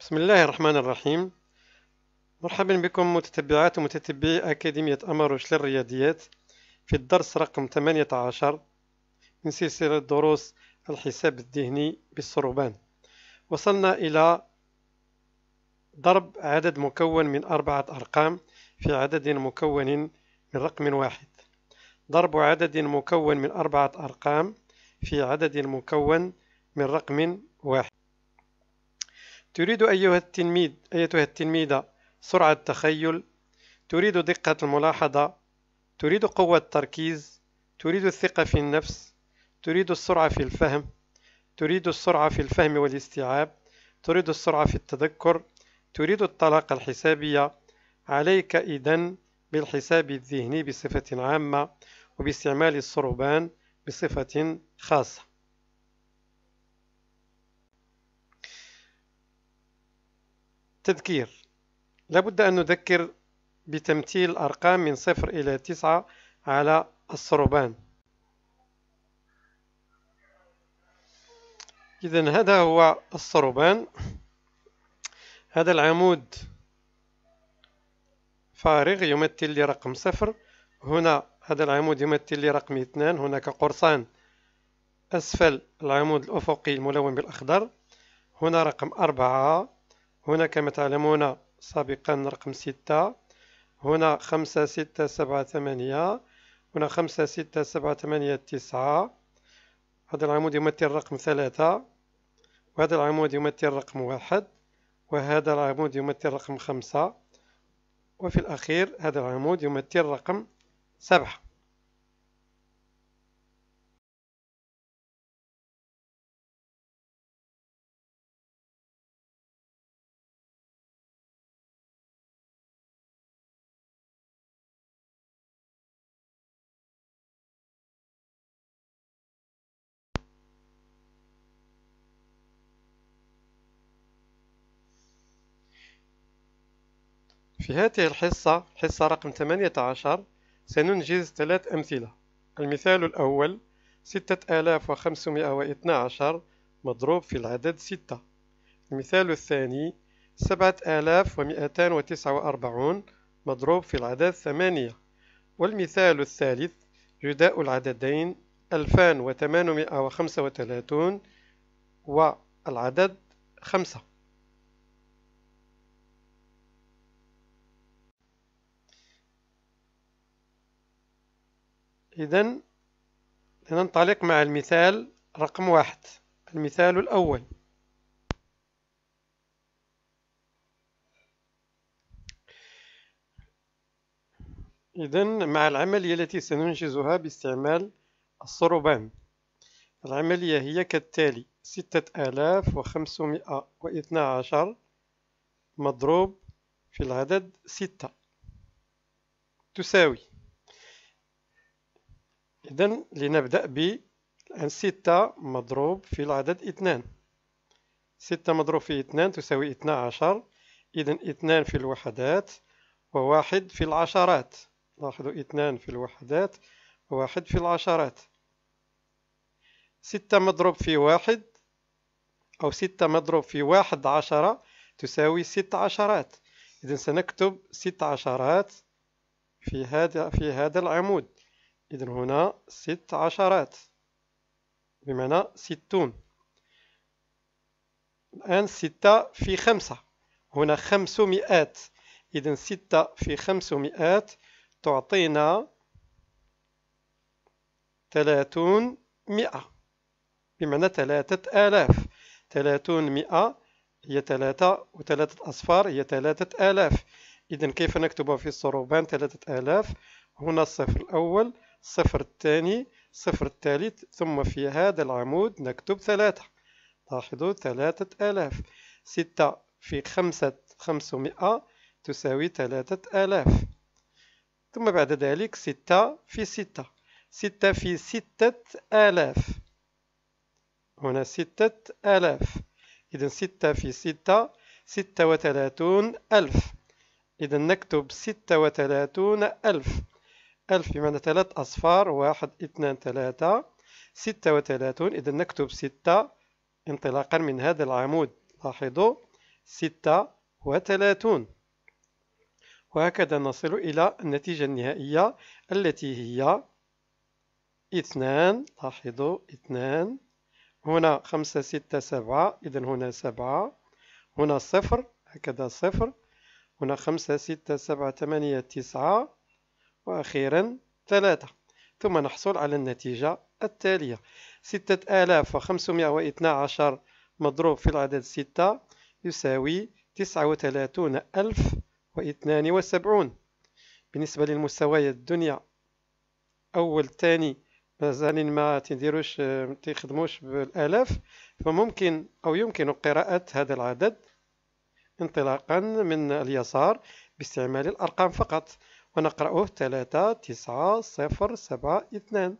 بسم الله الرحمن الرحيم مرحبا بكم متتبعات ومتتبعي أكاديمية أمروش للرياضيات في الدرس رقم 18 من سلسلة دروس الحساب الذهني بالصروبان وصلنا إلى ضرب عدد مكون من أربعة أرقام في عدد مكون من رقم واحد ضرب عدد مكون من أربعة أرقام في عدد مكون من رقم واحد تريد أيها التلميذ أيتها التلميذة سرعة التخيل تريد دقة الملاحظة تريد قوة التركيز تريد الثقة في النفس تريد السرعة في الفهم تريد السرعة في الفهم والاستيعاب تريد السرعة في التذكر تريد الطلاقة الحسابية عليك إذن بالحساب الذهني بصفة عامة وباستعمال الصربان بصفة خاصة تذكير لابد أن نذكر بتمثيل أرقام من صفر إلى تسعة على الصربان إذا هذا هو الصربان هذا العمود فارغ يمثل لي رقم صفر هنا هذا العمود يمثل لي رقم اثنان هناك قرصان أسفل العمود الأفقي الملون بالأخضر هنا رقم أربعة هنا كما تعلمون سابقا رقم ستة هنا خمسة ستة سبعة ثمانية هنا خمسة ستة سبعة ثمانية تسعة هذا العمود يمثل رقم ثلاثة وهذا العمود يمثل رقم واحد وهذا العمود يمثل رقم خمسة وفي الأخير هذا العمود يمثل رقم سبعة في هذه الحصة حصة رقم 18 سننجز ثلاث أمثلة المثال الأول 6512 مضروب في العدد 6 المثال الثاني 7249 مضروب في العدد 8 والمثال الثالث جداء العددين 2835 والعدد 5 إذا لننطلق مع المثال رقم واحد المثال الأول إذا مع العملية التي سننجزها باستعمال الصربان العملية هي كالتالي ستة آلاف وخمسمائة واثنى عشر مضروب في العدد ستة تساوي إذا لنبدأ ب الآن ستة مضروب في العدد اثنان ستة مضروب في اثنان تساوي اثنا عشر إذا اثنان في الوحدات وواحد في العشرات لاحظوا اثنان في الوحدات وواحد في العشرات ستة مضروب في واحد أو ستة مضروب في واحد عشرة تساوي ست عشرات إذا سنكتب ست عشرات في هذا في هذا العمود إذا هنا ست عشرات بمعنى ستون الآن ستة في خمسة هنا خمسمائات إذا ستة في خمسمائات تعطينا ثلاثون مئة بمعنى ثلاثة آلاف ثلاثون مئة هي ثلاثة وثلاثة أصفار هي ثلاثة آلاف إذا كيف نكتبها في الصروبان ثلاثة آلاف هنا الصفر الأول صفر الثاني صفر الثالث ثم في هذا العمود نكتب ثلاثة لاحظوا ثلاثة آلاف ستة في خمسة خمسمائة تساوي ثلاثة آلاف ثم بعد ذلك ستة في ستة ستة في ستة آلاف هنا ستة آلاف إذا ستة في ستة ستة وثلاثون ألف إذا نكتب ستة وثلاثون ألف ألف بمعنى ثلاث أصفار واحد اثنان ثلاثة ستة وثلاثون إذا نكتب ستة انطلاقا من هذا العمود لاحظوا ستة وثلاثون وهكذا نصل إلى النتيجة النهائية التي هي اثنان لاحظوا اثنان هنا خمسة ستة سبعة إذا هنا سبعة هنا صفر هكذا صفر هنا خمسة ستة سبعة ثمانية تسعة وأخيرا ثلاثة ثم نحصل على النتيجة التالية ستة آلاف وخمسمائة واثنا عشر مضروب في العدد ستة يساوي تسعة وثلاثون ألف واثنان وسبعون بالنسبة للمستويات الدنيا أول ثاني مازالين ما تديروش تخدموش بالآلاف فممكن أو يمكن قراءة هذا العدد انطلاقا من اليسار باستعمال الأرقام فقط ونقرأه 3 9 0 7 2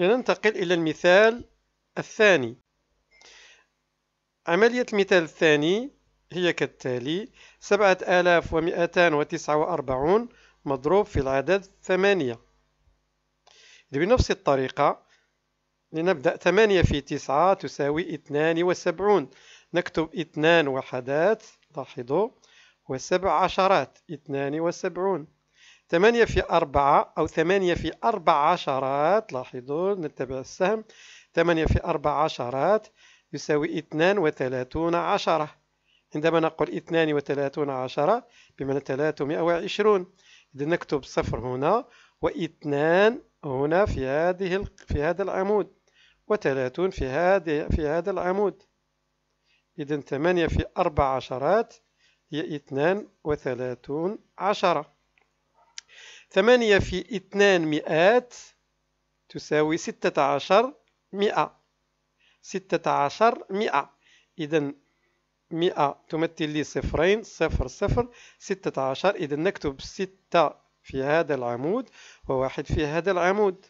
لننتقل إلى المثال الثاني عملية المثال الثاني هي كالتالي سبعة آلاف ومئتان وتسعة وأربعون مضروب في العدد ثمانية بنفس الطريقة لنبدأ ثمانية في تسعة تساوي اثنان وسبعون نكتب اثنان وحدات لاحظوا وسبع عشرات اثنان وسبعون ثمانية في أربعة أو ثمانية في أربع عشرات لاحظوا نتبع السهم ثمانية في أربع عشرات يساوي اثنان وثلاثون عشرة عندما نقول اثنان وثلاثون عشرة بمعنى 320 إذا نكتب صفر هنا واثنان هنا في هذه في هذا العمود وثلاثون في هذه في هذا العمود إذا ثمانية في أربع عشرات هي اثنان وثلاثون عشرة ثمانية في اثنان مئات تساوي ستة عشر مئة ستة عشر مئة إذا مئة تمثل لي صفرين صفر صفر ستة عشر إذا نكتب ستة في هذا العمود وواحد في هذا العمود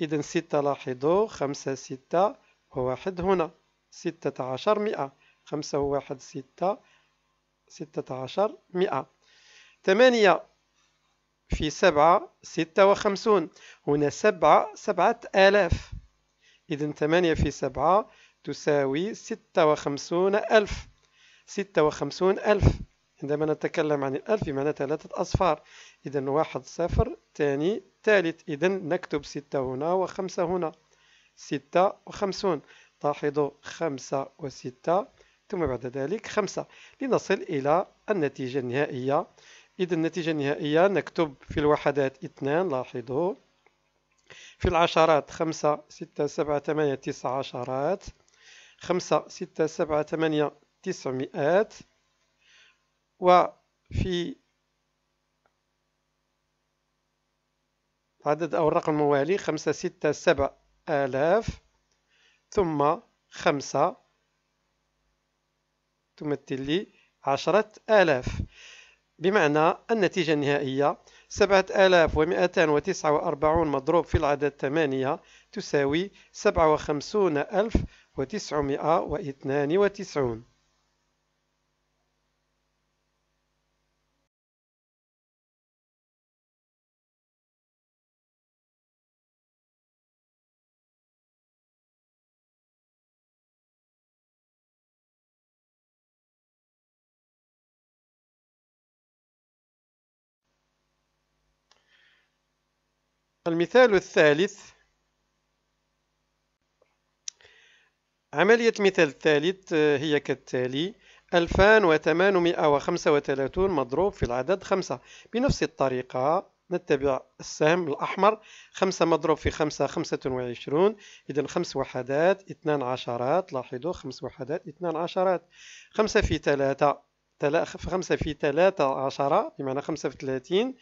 إذا ستة لاحظوا خمسة ستة وواحد هنا ستة عشر مئة خمسة وواحد ستة ستة عشر مئة ثمانية في سبعة ستة وخمسون هنا سبعة سبعة آلاف إذا 8 في سبعة تساوي ستة وخمسون ألف ستة وخمسون ألف عندما نتكلم عن الألف بمعنى ثلاثة أصفار إذا واحد صفر ثاني ثالث إذا نكتب ستة هنا وخمسة هنا ستة وخمسون لاحظوا خمسة وستة ثم بعد ذلك خمسة لنصل إلى النتيجة النهائية إذا النتيجة النهائية نكتب في الوحدات اثنان لاحظوا في العشرات خمسة ستة سبعة ثمانية تسعة عشرات خمسة ستة سبعة ثمانية تسعمائات وفي عدد أو الرقم الموالي خمسة ستة سبع آلاف ثم خمسة تمثل لي عشرة آلاف بمعنى النتيجة النهائية سبعة آلاف ومئتان وتسعة وأربعون مضروب في العدد ثمانية تساوي سبعة وخمسون ألف وتسعمائة واثنان وتسعون المثال الثالث عملية المثال الثالث آه، هي كالتالي 2835 مضروب في العدد 5 بنفس الطريقة نتبع السهم الأحمر 5 مضروب في 5 25 إذا 5 وحدات 2 عشرات لاحظوا 5 وحدات 2 عشرات 5 في 3 5 في 3 عشرة بمعنى 35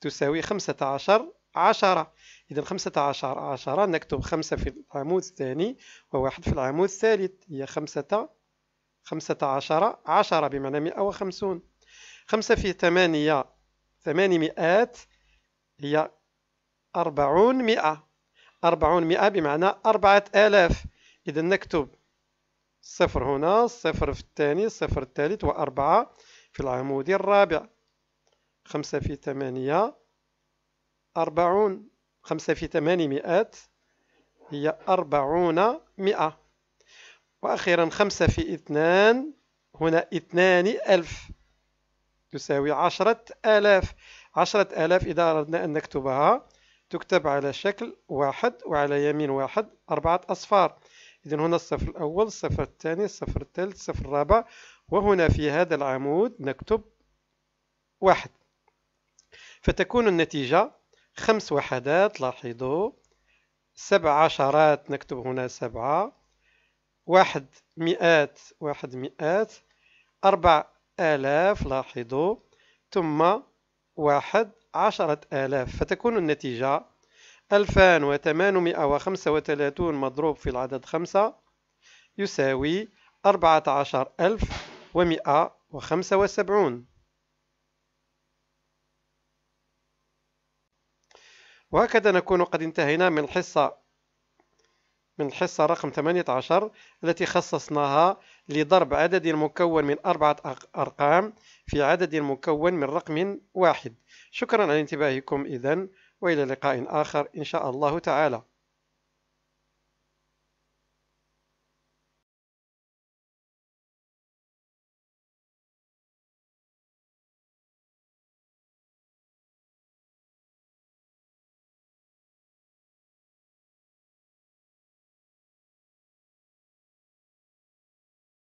تساوي 15 عشرة إذا خمسة عشر عشرة نكتب خمسة في العمود الثاني وواحد في العمود الثالث هي خمسة خمسة عشر عشرة بمعنى مئة وخمسون خمسة في ثمانية ثمانمائات هي أربعون مئة أربعون مئة بمعنى أربعة آلاف إذا نكتب صفر هنا صفر في الثاني صفر الثالث وأربعة في العمود الرابع خمسة في ثمانية أربعون خمسة في ثمانية مئات هي أربعون مئة وأخيرا خمسة في اثنان هنا اثنان ألف تساوي عشرة آلاف عشرة آلاف إذا أردنا أن نكتبها تكتب على شكل واحد وعلى يمين واحد أربعة أصفار إذن هنا الصفر الأول الصفر الثاني الصفر الثالث الصفر الرابع وهنا في هذا العمود نكتب واحد فتكون النتيجة خمس وحدات لاحظوا سبع عشرات نكتب هنا سبعة واحد مئات واحد مئات أربع آلاف لاحظوا ثم واحد عشرة آلاف فتكون النتيجة ألفان وثمانمائة وخمسة وثلاثون مضروب في العدد خمسة يساوي أربعة عشر ألف ومئة وخمسة وسبعون وهكذا نكون قد انتهينا من الحصة من الحصة رقم 18 التي خصصناها لضرب عدد مكون من أربعة أرقام في عدد مكون من رقم واحد شكرا على انتباهكم إذن وإلى لقاء آخر إن شاء الله تعالى